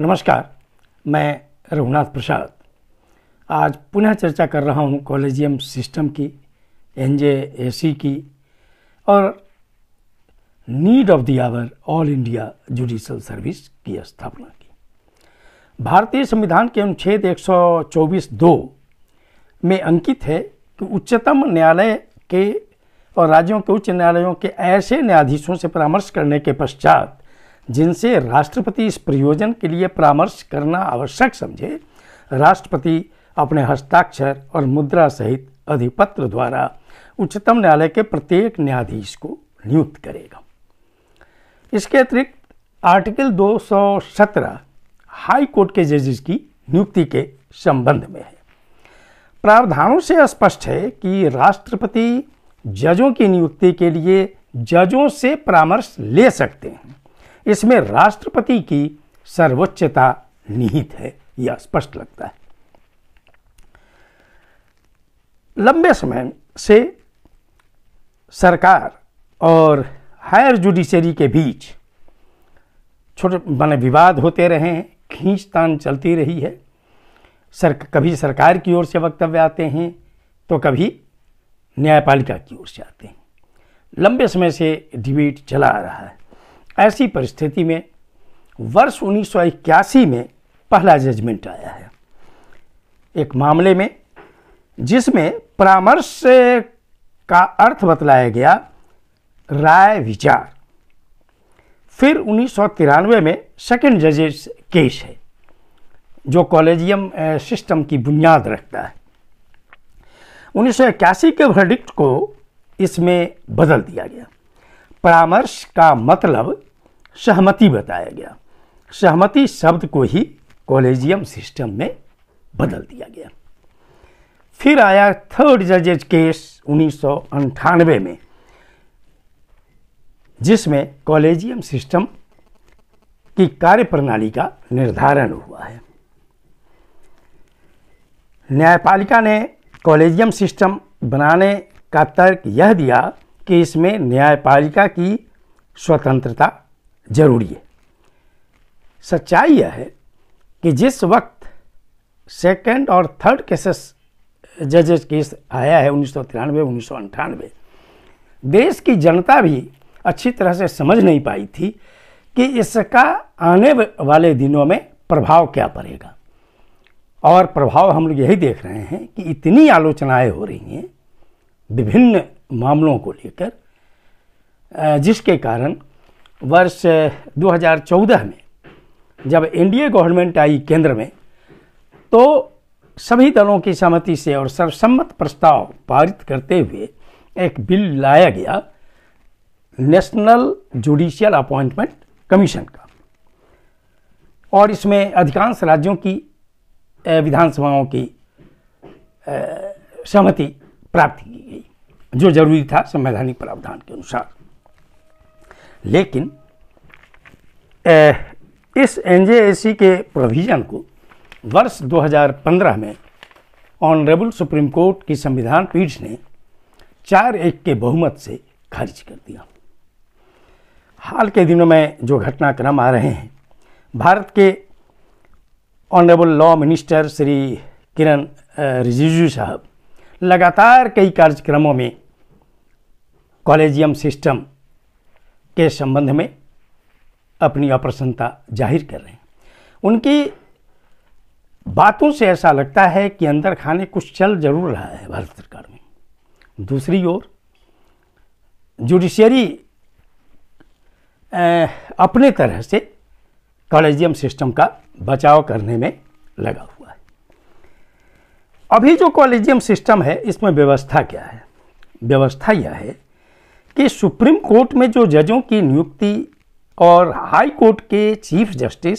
नमस्कार मैं रघुनाथ प्रसाद आज पुनः चर्चा कर रहा हूँ कॉलेजियम सिस्टम की एन जे ए सी की और need of the hour all India judicial service की स्थापना की भारतीय संविधान के अनुच्छेद 124 दो में अंकित है कि उच्चतम न्यायालय के और राज्यों के उच्च न्यायालयों के ऐसे न्यायाधीशों से परामर्श करने के पश्चात जिनसे राष्ट्रपति इस प्रयोजन के लिए परामर्श करना आवश्यक समझे राष्ट्रपति अपने हस्ताक्षर और मुद्रा सहित अधिपत्र द्वारा उच्चतम न्यायालय के प्रत्येक न्यायाधीश को नियुक्त करेगा इसके अतिरिक्त आर्टिकल 217 हाई कोर्ट के जजेस की नियुक्ति के संबंध में है प्रावधानों से स्पष्ट है कि राष्ट्रपति जजों की नियुक्ति के लिए जजों से परामर्श ले सकते हैं इसमें राष्ट्रपति की सर्वोच्चता निहित है यह स्पष्ट लगता है लंबे समय से सरकार और हायर जुडिशरी के बीच छोटे माने विवाद होते रहे हैं खींचतान चलती रही है सर कभी सरकार की ओर से वक्तव्य आते हैं तो कभी न्यायपालिका की ओर से आते हैं लंबे समय से डिबेट चला आ रहा है ऐसी परिस्थिति में वर्ष उन्नीस में पहला जजमेंट आया है एक मामले में जिसमें परामर्श का अर्थ बतलाया गया राय विचार फिर उन्नीस में सेकेंड जजेस केस है जो कॉलेजियम सिस्टम की बुनियाद रखता है उन्नीस के वर्डिक्ट को इसमें बदल दिया गया परामर्श का मतलब सहमति बताया गया सहमति शब्द को ही कॉलेजियम सिस्टम में बदल दिया गया फिर आया थर्ड जजेज केस उन्नीस में जिसमें कॉलेजियम सिस्टम की कार्यप्रणाली का निर्धारण हुआ है न्यायपालिका ने कॉलेजियम सिस्टम बनाने का तर्क यह दिया कि इसमें न्यायपालिका की स्वतंत्रता जरूरी है सच्चाई यह है कि जिस वक्त सेकेंड और थर्ड केसेस जजेस केस आया है उन्नीस सौ तिरानवे उन्नीस सौ अंठानवे देश की जनता भी अच्छी तरह से समझ नहीं पाई थी कि इसका आने वाले दिनों में प्रभाव क्या पड़ेगा और प्रभाव हम लोग यही देख रहे हैं कि इतनी आलोचनाएं हो रही हैं विभिन्न मामलों को लेकर जिसके कारण वर्ष 2014 में जब एनडीए गवर्नमेंट आई केंद्र में तो सभी दलों की सहमति से और सर्वसम्मत प्रस्ताव पारित करते हुए एक बिल लाया गया नेशनल जुडिशियल अपॉइंटमेंट कमीशन का और इसमें अधिकांश राज्यों की विधानसभाओं की सहमति प्राप्त की गई जो जरूरी था संवैधानिक प्रावधान के अनुसार लेकिन ए, इस एन के प्रोविज़न को वर्ष 2015 में ऑनरेबल सुप्रीम कोर्ट की संविधान पीठ ने चार एक के बहुमत से खारिज कर दिया हाल के दिनों में जो घटनाक्रम आ रहे हैं भारत के honourable law minister Shri Kiren Rijiju साहब लगातार कई कार्यक्रमों में कॉलेजियम सिस्टम के संबंध में अपनी अप्रसन्नता जाहिर कर रहे हैं उनकी बातों से ऐसा लगता है कि अंदर खाने कुछ चल जरूर रहा है भारत सरकार में दूसरी ओर जुडिशियरी अपने तरह से कॉलेजियम सिस्टम का बचाव करने में लगा हुआ है अभी जो कॉलेजियम सिस्टम है इसमें व्यवस्था क्या है व्यवस्था यह है कि सुप्रीम कोर्ट में जो जजों की नियुक्ति और हाई कोर्ट के चीफ जस्टिस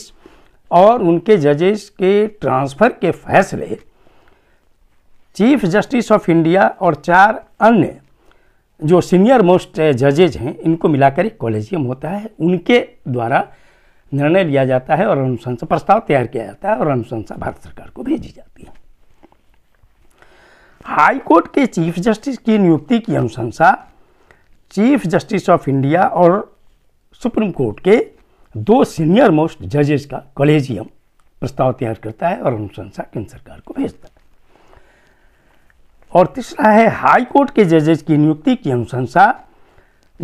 और उनके जजेस के ट्रांसफ़र के फैसले चीफ जस्टिस ऑफ इंडिया और चार अन्य जो सीनियर मोस्ट जजेज हैं इनको मिलाकर एक कॉलेजियम होता है उनके द्वारा निर्णय लिया जाता है और अनुशंसा प्रस्ताव तैयार किया जाता है और अनुशंसा भारत सरकार को भेजी जाती है हाई कोर्ट के चीफ जस्टिस की नियुक्ति की अनुशंसा चीफ जस्टिस ऑफ इंडिया और सुप्रीम कोर्ट के दो सीनियर मोस्ट जजेस का कॉलेजियम प्रस्ताव तैयार करता है और अनुशंसा केंद्र सरकार को भेजता है और तीसरा है हाई कोर्ट के जजेज की नियुक्ति की अनुशंसा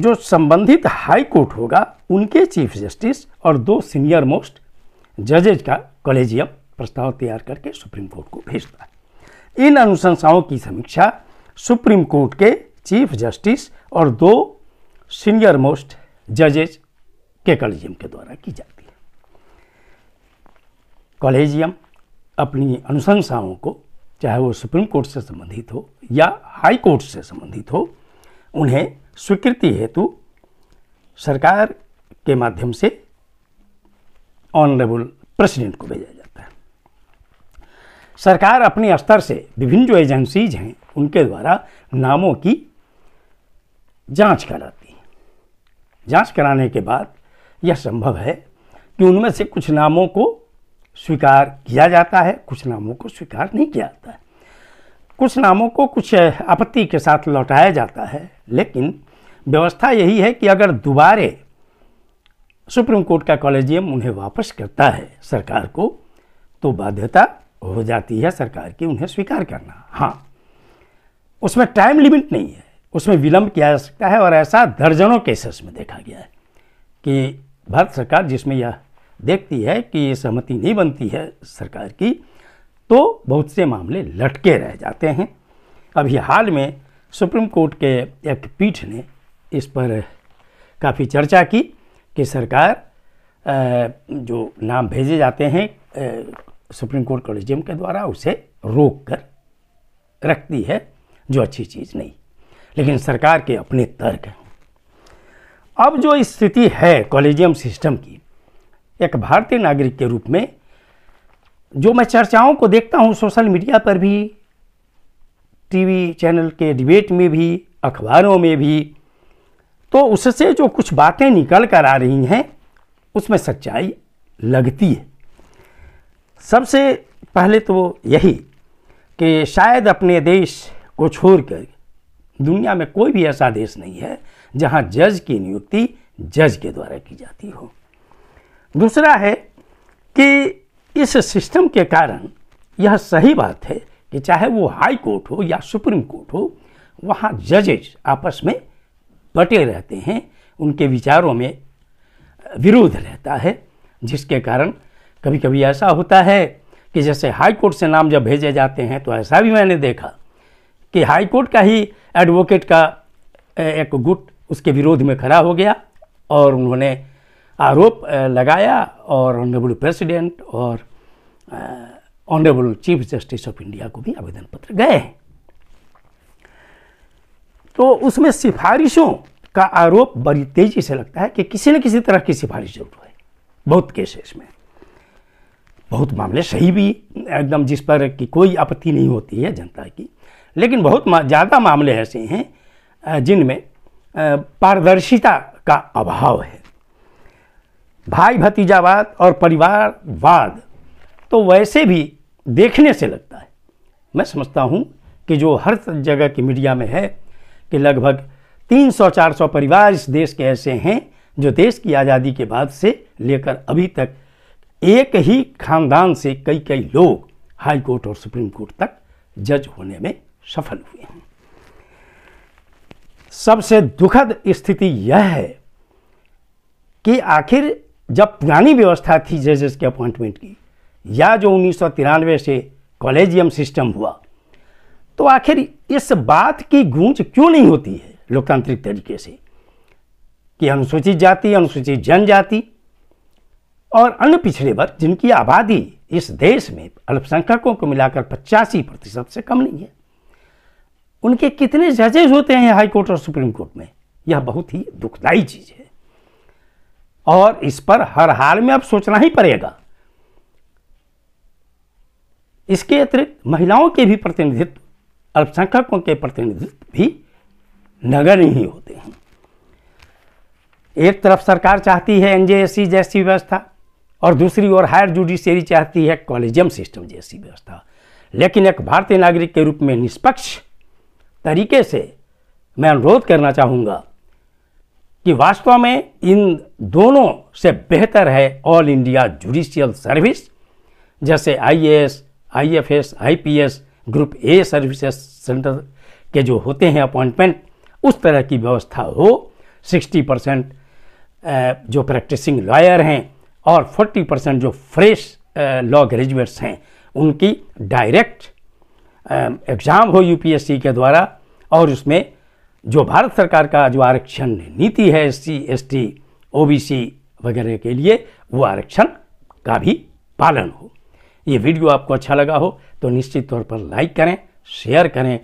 जो संबंधित हाई कोर्ट होगा उनके चीफ जस्टिस और दो सीनियर मोस्ट जजेज का कॉलेजियम प्रस्ताव तैयार करके सुप्रीम कोर्ट को भेजता है इन अनुशंसाओं की समीक्षा सुप्रीम कोर्ट के चीफ जस्टिस और दो सीनियर मोस्ट जजेज के कॉलेजियम के द्वारा की जाती है कॉलेजियम अपनी अनुशंसाओं को चाहे वो सुप्रीम कोर्ट से संबंधित हो या हाई कोर्ट से संबंधित हो उन्हें स्वीकृति हेतु सरकार के माध्यम से ऑनरेबल प्रेसिडेंट को भेजा जाता है सरकार अपने स्तर से विभिन्न जो एजेंसीज हैं उनके द्वारा नामों की जांच कराती जांच कराने के बाद यह संभव है कि उनमें से कुछ नामों को स्वीकार किया जाता है कुछ नामों को स्वीकार नहीं किया जाता है कुछ नामों को कुछ आपत्ति के साथ लौटाया जाता है लेकिन व्यवस्था यही है कि अगर दोबारे सुप्रीम कोर्ट का कॉलेजियम उन्हें वापस करता है सरकार को तो बाध्यता हो जाती है सरकार की उन्हें स्वीकार करना हाँ उसमें टाइम लिमिट नहीं है उसमें विलंब किया जा सकता है और ऐसा दर्जनों केसेस में देखा गया है कि भारत सरकार जिसमें यह देखती है कि ये सहमति नहीं बनती है सरकार की तो बहुत से मामले लटके रह जाते हैं अभी हाल में सुप्रीम कोर्ट के एक पीठ ने इस पर काफ़ी चर्चा की कि सरकार जो नाम भेजे जाते हैं सुप्रीम कोर्ट कॉलेजियम के द्वारा उसे रोक कर रखती है जो अच्छी चीज़ नहीं लेकिन सरकार के अपने तर्क हैं अब जो स्थिति है कॉलेजियम सिस्टम की एक भारतीय नागरिक के रूप में जो मैं चर्चाओं को देखता हूँ सोशल मीडिया पर भी टीवी चैनल के डिबेट में भी अखबारों में भी तो उससे जो कुछ बातें निकल कर आ रही हैं उसमें सच्चाई लगती है सबसे पहले तो यही कि शायद अपने देश को छोड़कर दुनिया में कोई भी ऐसा देश नहीं है जहां जज की नियुक्ति जज के द्वारा की जाती हो दूसरा है कि इस सिस्टम के कारण यह सही बात है कि चाहे वो हाई कोर्ट हो या सुप्रीम कोर्ट हो वहाँ जजेज आपस में बटे रहते हैं उनके विचारों में विरोध रहता है जिसके कारण कभी कभी ऐसा होता है कि जैसे हाई कोर्ट से नाम जब भेजे जाते हैं तो ऐसा भी मैंने देखा कि हाईकोर्ट का ही एडवोकेट का एक गुट उसके विरोध में खड़ा हो गया और उन्होंने आरोप लगाया और ऑनरेबल प्रेसिडेंट और honourable chief justice of India को भी आवेदन पत्र गए तो उसमें सिफारिशों का आरोप बड़ी तेजी से लगता है कि किसी न किसी तरह की सिफारिश जरूर है बहुत केसेस में बहुत मामले सही भी एकदम जिस पर कि कोई आपत्ति नहीं होती है जनता की लेकिन बहुत ज़्यादा मामले ऐसे हैं जिनमें पारदर्शिता का अभाव है भाई भतीजावाद और परिवारवाद तो वैसे भी देखने से लगता है मैं समझता हूँ कि जो हर जगह की मीडिया में है कि लगभग 300-400 परिवार इस देश के ऐसे हैं जो देश की आज़ादी के बाद से लेकर अभी तक एक ही खानदान से कई कई लोग हाई कोर्ट और सुप्रीम कोर्ट तक जज होने में सफल हुए हैं सबसे दुखद स्थिति यह है कि आखिर जब पुरानी व्यवस्था थी जजेस के अपॉइंटमेंट की या जो उन्नीस से कॉलेजियम सिस्टम हुआ तो आखिर इस बात की गूंज क्यों नहीं होती है लोकतांत्रिक तरीके से कि अनुसूचित जाति अनुसूचित जनजाति और अन्य पिछड़े वर्ग जिनकी आबादी इस देश में अल्पसंख्यकों को मिलाकर पचासी प्रतिशत से कम नहीं है उनके कितने जजेज होते हैं हाई कोर्ट और सुप्रीम कोर्ट में यह बहुत ही दुखदाई चीज़ है और इस पर हर हाल में अब सोचना ही पड़ेगा इसके अतिरिक्त महिलाओं के भी प्रतिनिधित्व अल्पसंख्यकों के प्रतिनिधित्व भी नगर ही होते हैं एक तरफ सरकार चाहती है एनजेएससी जैसी व्यवस्था और दूसरी ओर हायर जुडिशियरी चाहती है कॉलेजियम सिस्टम जैसी व्यवस्था लेकिन एक भारतीय नागरिक के रूप में निष्पक्ष तरीके से मैं अनुरोध करना चाहूँगा कि वास्तव में इन दोनों से बेहतर है ऑल इंडिया जुडिशियल सर्विस जैसे IAS, IFS, IPS group A services centre के जो होते हैं अपॉइंटमेंट उस तरह की व्यवस्था हो 60 परसेंट जो प्रैक्टिसिंग लॉयर हैं और 40 परसेंट जो फ्रेश लॉ ग्रेजुएट्स हैं उनकी डायरेक्ट एग्ज़ाम हो यूपीएससी के द्वारा और उसमें जो भारत सरकार का जो आरक्षण नीति है S C S T O B C वगैरह के लिए वो आरक्षण का भी पालन हो ये वीडियो आपको अच्छा लगा हो तो निश्चित तौर पर लाइक करें शेयर करें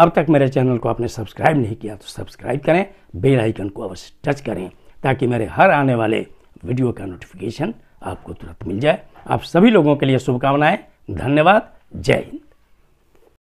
अब तक मेरे चैनल को आपने सब्सक्राइब नहीं किया तो सब्सक्राइब करें बेल आइकन को अवश्य टच करें ताकि मेरे हर आने वाले वीडियो का नोटिफिकेशन आपको तुरंत मिल जाए आप सभी लोगों के लिए शुभकामनाएं धन्यवाद जय हिंद